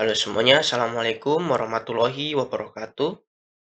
Halo semuanya, Assalamualaikum warahmatullahi wabarakatuh.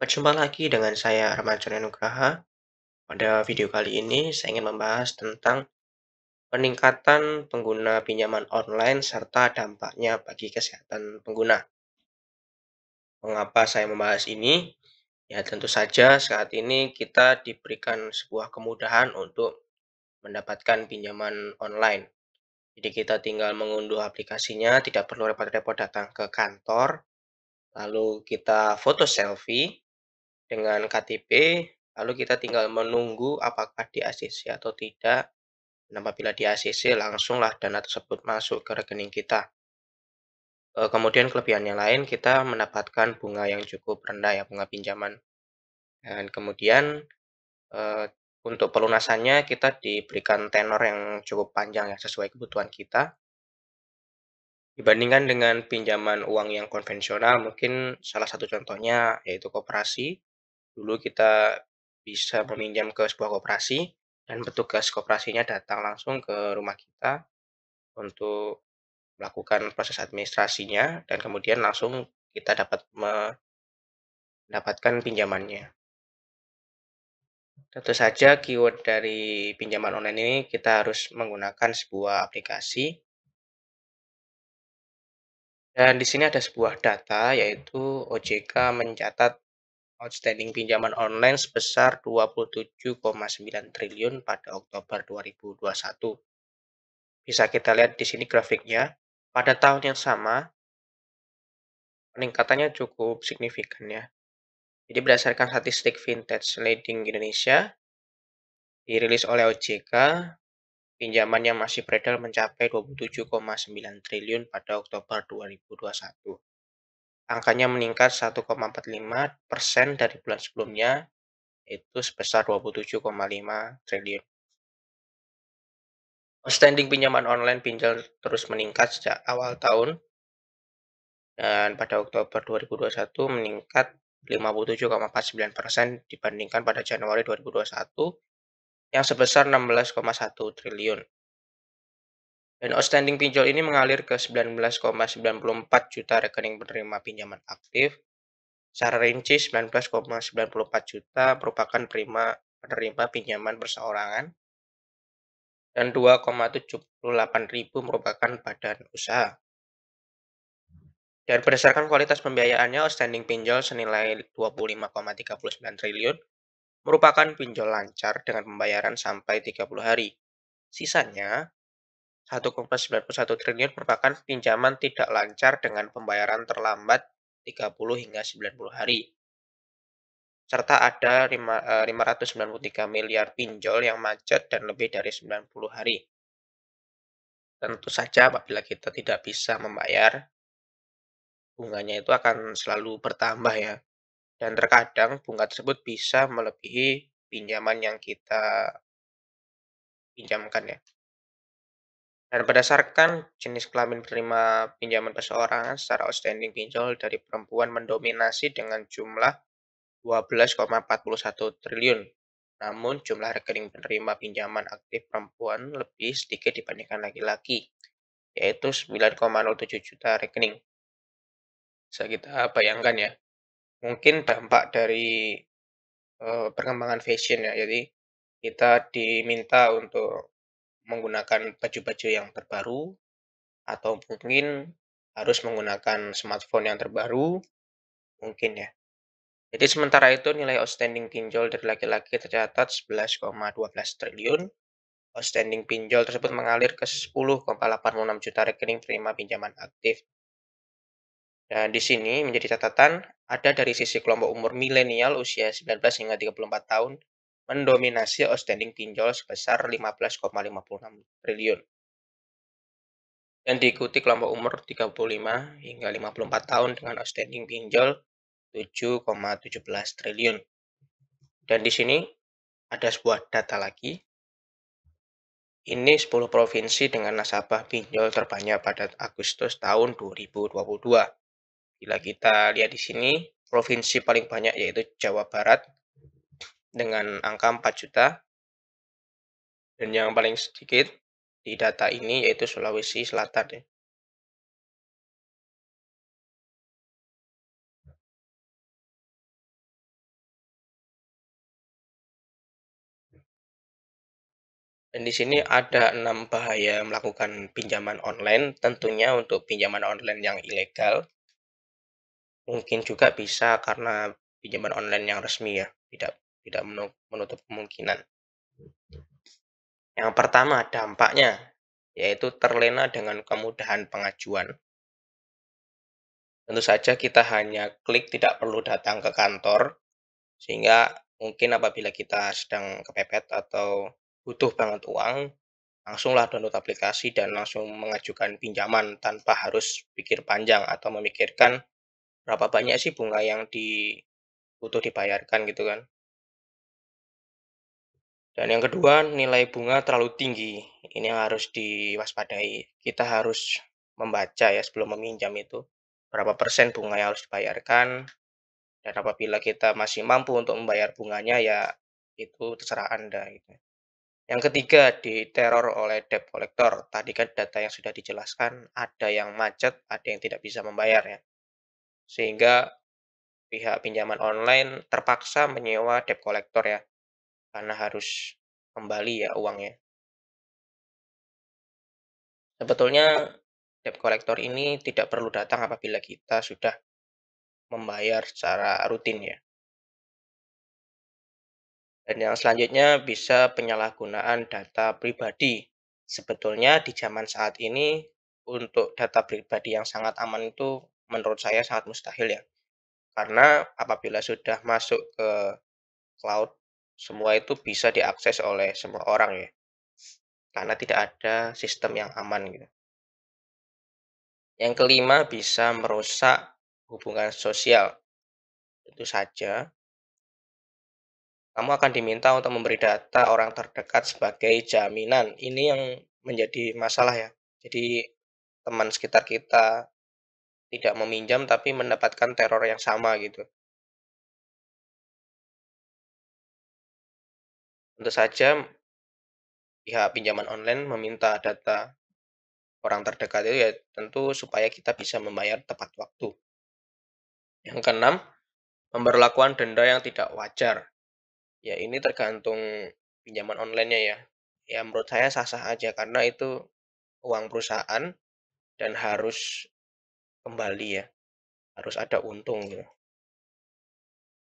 Berjumpa lagi dengan saya Arman Nugraha. Pada video kali ini, saya ingin membahas tentang peningkatan pengguna pinjaman online serta dampaknya bagi kesehatan pengguna. Mengapa saya membahas ini? Ya tentu saja saat ini kita diberikan sebuah kemudahan untuk mendapatkan pinjaman online jadi kita tinggal mengunduh aplikasinya, tidak perlu repot-repot datang ke kantor. Lalu kita foto selfie dengan KTP, lalu kita tinggal menunggu apakah di ACC atau tidak. Dan apabila di ACC, langsunglah dana tersebut masuk ke rekening kita. E, kemudian kelebihannya lain, kita mendapatkan bunga yang cukup rendah ya, bunga pinjaman. Dan kemudian e, untuk pelunasannya kita diberikan tenor yang cukup panjang ya sesuai kebutuhan kita. Dibandingkan dengan pinjaman uang yang konvensional, mungkin salah satu contohnya yaitu koperasi. Dulu kita bisa meminjam ke sebuah koperasi dan petugas koperasinya datang langsung ke rumah kita untuk melakukan proses administrasinya dan kemudian langsung kita dapat mendapatkan pinjamannya. Tentu saja keyword dari pinjaman online ini kita harus menggunakan sebuah aplikasi. Dan di sini ada sebuah data yaitu OJK mencatat outstanding pinjaman online sebesar 27,9 triliun pada Oktober 2021. Bisa kita lihat di sini grafiknya. Pada tahun yang sama, peningkatannya cukup signifikan ya. Jadi berdasarkan statistik vintage lending Indonesia dirilis oleh OJK, pinjaman yang masih beredar mencapai 27,9 triliun pada Oktober 2021. Angkanya meningkat 1,45 persen dari bulan sebelumnya, itu sebesar 27,5 triliun. Outstanding pinjaman online pinjol terus meningkat sejak awal tahun dan pada Oktober 2021 meningkat 57,49% dibandingkan pada Januari 2021 yang sebesar 16,1 triliun. Dan outstanding pinjol ini mengalir ke 19,94 juta rekening penerima pinjaman aktif. Secara rinci 19,94 juta merupakan prima penerima pinjaman perseorangan dan 2,78 ribu merupakan badan usaha. Dan berdasarkan kualitas pembiayaannya, outstanding pinjol senilai 25,39 triliun merupakan pinjol lancar dengan pembayaran sampai 30 hari. Sisanya, 1,91 triliun merupakan pinjaman tidak lancar dengan pembayaran terlambat 30 hingga 90 hari. Serta ada 593 eh, miliar pinjol yang macet dan lebih dari 90 hari. Tentu saja apabila kita tidak bisa membayar, bunganya itu akan selalu bertambah ya. Dan terkadang bunga tersebut bisa melebihi pinjaman yang kita pinjamkan ya. Dan berdasarkan jenis kelamin penerima pinjaman perseorangan secara outstanding pinjol dari perempuan mendominasi dengan jumlah 12,41 triliun. Namun jumlah rekening penerima pinjaman aktif perempuan lebih sedikit dibandingkan laki-laki, yaitu 9,07 juta rekening bisa kita bayangkan ya. Mungkin dampak dari uh, perkembangan fashion ya, jadi kita diminta untuk menggunakan baju-baju yang terbaru, atau mungkin harus menggunakan smartphone yang terbaru, mungkin ya. Jadi sementara itu nilai outstanding pinjol dari laki-laki tercatat 11,12 triliun. Outstanding pinjol tersebut mengalir ke 10,86 juta rekening penerima pinjaman aktif Nah, di sini menjadi catatan ada dari sisi kelompok umur milenial usia 19 hingga 34 tahun mendominasi outstanding pinjol sebesar 15,56 triliun. Dan diikuti kelompok umur 35 hingga 54 tahun dengan outstanding pinjol 7,17 triliun. Dan di sini ada sebuah data lagi. Ini 10 provinsi dengan nasabah pinjol terbanyak pada Agustus tahun 2022. Bila kita lihat di sini, provinsi paling banyak yaitu Jawa Barat dengan angka 4 juta. Dan yang paling sedikit di data ini yaitu Sulawesi Selatan. Ya. Dan di sini ada enam bahaya melakukan pinjaman online, tentunya untuk pinjaman online yang ilegal mungkin juga bisa karena pinjaman online yang resmi ya tidak tidak menutup kemungkinan yang pertama dampaknya yaitu terlena dengan kemudahan pengajuan tentu saja kita hanya klik tidak perlu datang ke kantor sehingga mungkin apabila kita sedang kepepet atau butuh banget uang langsunglah download aplikasi dan langsung mengajukan pinjaman tanpa harus pikir panjang atau memikirkan Berapa banyak sih bunga yang di butuh dibayarkan gitu kan. Dan yang kedua, nilai bunga terlalu tinggi. Ini yang harus diwaspadai. Kita harus membaca ya sebelum meminjam itu berapa persen bunga yang harus dibayarkan. Dan apabila kita masih mampu untuk membayar bunganya ya itu terserah Anda gitu. Yang ketiga, diteror oleh debt collector. Tadi kan data yang sudah dijelaskan, ada yang macet, ada yang tidak bisa membayar ya sehingga pihak pinjaman online terpaksa menyewa debt collector ya karena harus kembali ya uangnya. Sebetulnya debt collector ini tidak perlu datang apabila kita sudah membayar secara rutin ya. Dan yang selanjutnya bisa penyalahgunaan data pribadi. Sebetulnya di zaman saat ini untuk data pribadi yang sangat aman itu Menurut saya sangat mustahil ya. Karena apabila sudah masuk ke cloud, semua itu bisa diakses oleh semua orang ya. Karena tidak ada sistem yang aman gitu. Yang kelima bisa merusak hubungan sosial. Itu saja. Kamu akan diminta untuk memberi data orang terdekat sebagai jaminan. Ini yang menjadi masalah ya. Jadi teman sekitar kita tidak meminjam tapi mendapatkan teror yang sama gitu. Tentu saja pihak pinjaman online meminta data orang terdekat itu ya tentu supaya kita bisa membayar tepat waktu. Yang keenam, pemberlakuan denda yang tidak wajar. Ya ini tergantung pinjaman online-nya ya. Ya menurut saya sah-sah aja karena itu uang perusahaan dan harus kembali ya harus ada untung gitu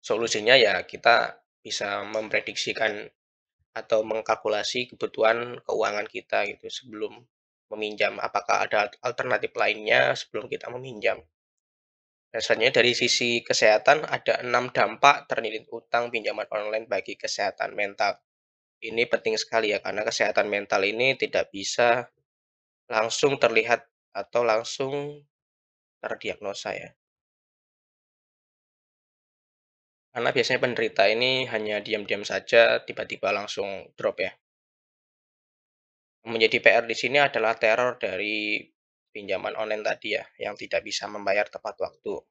solusinya ya kita bisa memprediksikan atau mengkalkulasi kebutuhan keuangan kita gitu sebelum meminjam apakah ada alternatif lainnya sebelum kita meminjam dasarnya dari sisi kesehatan ada enam dampak terlilit utang pinjaman online bagi kesehatan mental ini penting sekali ya karena kesehatan mental ini tidak bisa langsung terlihat atau langsung terdiagnosa ya. Karena biasanya penderita ini hanya diam-diam saja, tiba-tiba langsung drop ya. Menjadi PR di sini adalah teror dari pinjaman online tadi ya, yang tidak bisa membayar tepat waktu.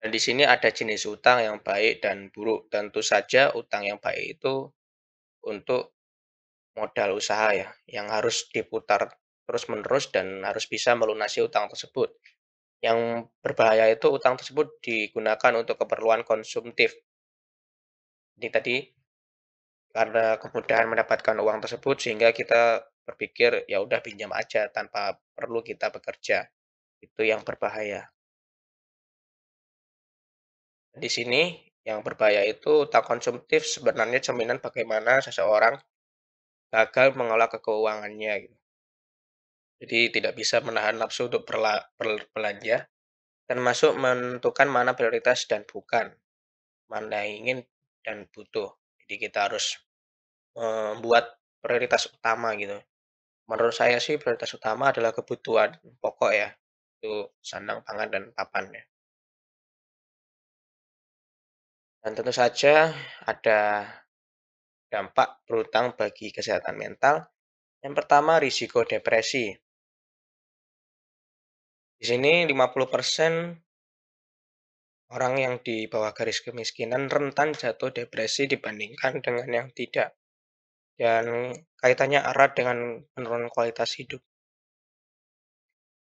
Dan di sini ada jenis utang yang baik dan buruk. Tentu saja utang yang baik itu untuk modal usaha ya yang harus diputar terus-menerus dan harus bisa melunasi utang tersebut. Yang berbahaya itu utang tersebut digunakan untuk keperluan konsumtif. ini tadi karena kemudahan mendapatkan uang tersebut sehingga kita berpikir ya udah pinjam aja tanpa perlu kita bekerja. Itu yang berbahaya. Di sini yang berbahaya itu utang konsumtif sebenarnya cerminan bagaimana seseorang gagal mengolah keuangannya. Gitu. Jadi tidak bisa menahan nafsu untuk berla, berbelanja, masuk menentukan mana prioritas dan bukan, mana yang ingin dan butuh. Jadi kita harus membuat prioritas utama gitu. Menurut saya sih prioritas utama adalah kebutuhan pokok ya, itu sandang pangan dan papan ya. Dan tentu saja ada dampak berutang bagi kesehatan mental. Yang pertama, risiko depresi. Di sini 50% orang yang di bawah garis kemiskinan rentan jatuh depresi dibandingkan dengan yang tidak. Dan kaitannya erat dengan penurunan kualitas hidup.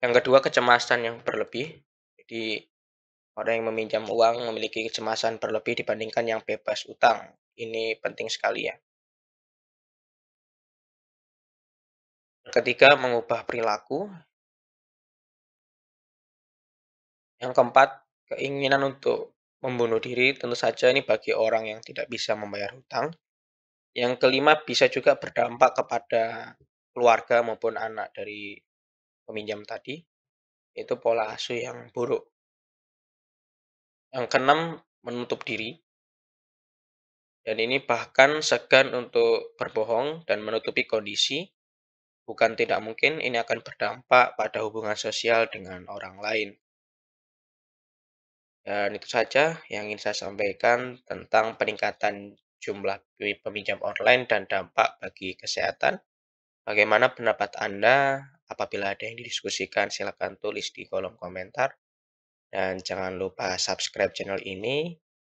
Yang kedua, kecemasan yang berlebih. Jadi, orang yang meminjam uang memiliki kecemasan berlebih dibandingkan yang bebas utang. Ini penting sekali ya. Ketiga, mengubah perilaku. Yang keempat, keinginan untuk membunuh diri tentu saja ini bagi orang yang tidak bisa membayar hutang. Yang kelima, bisa juga berdampak kepada keluarga maupun anak dari peminjam tadi. Itu pola asuh yang buruk. Yang keenam, menutup diri. Dan ini bahkan segan untuk berbohong dan menutupi kondisi. Bukan tidak mungkin ini akan berdampak pada hubungan sosial dengan orang lain. Dan itu saja yang ingin saya sampaikan tentang peningkatan jumlah peminjam online dan dampak bagi kesehatan. Bagaimana pendapat Anda? Apabila ada yang didiskusikan, silakan tulis di kolom komentar. Dan jangan lupa subscribe channel ini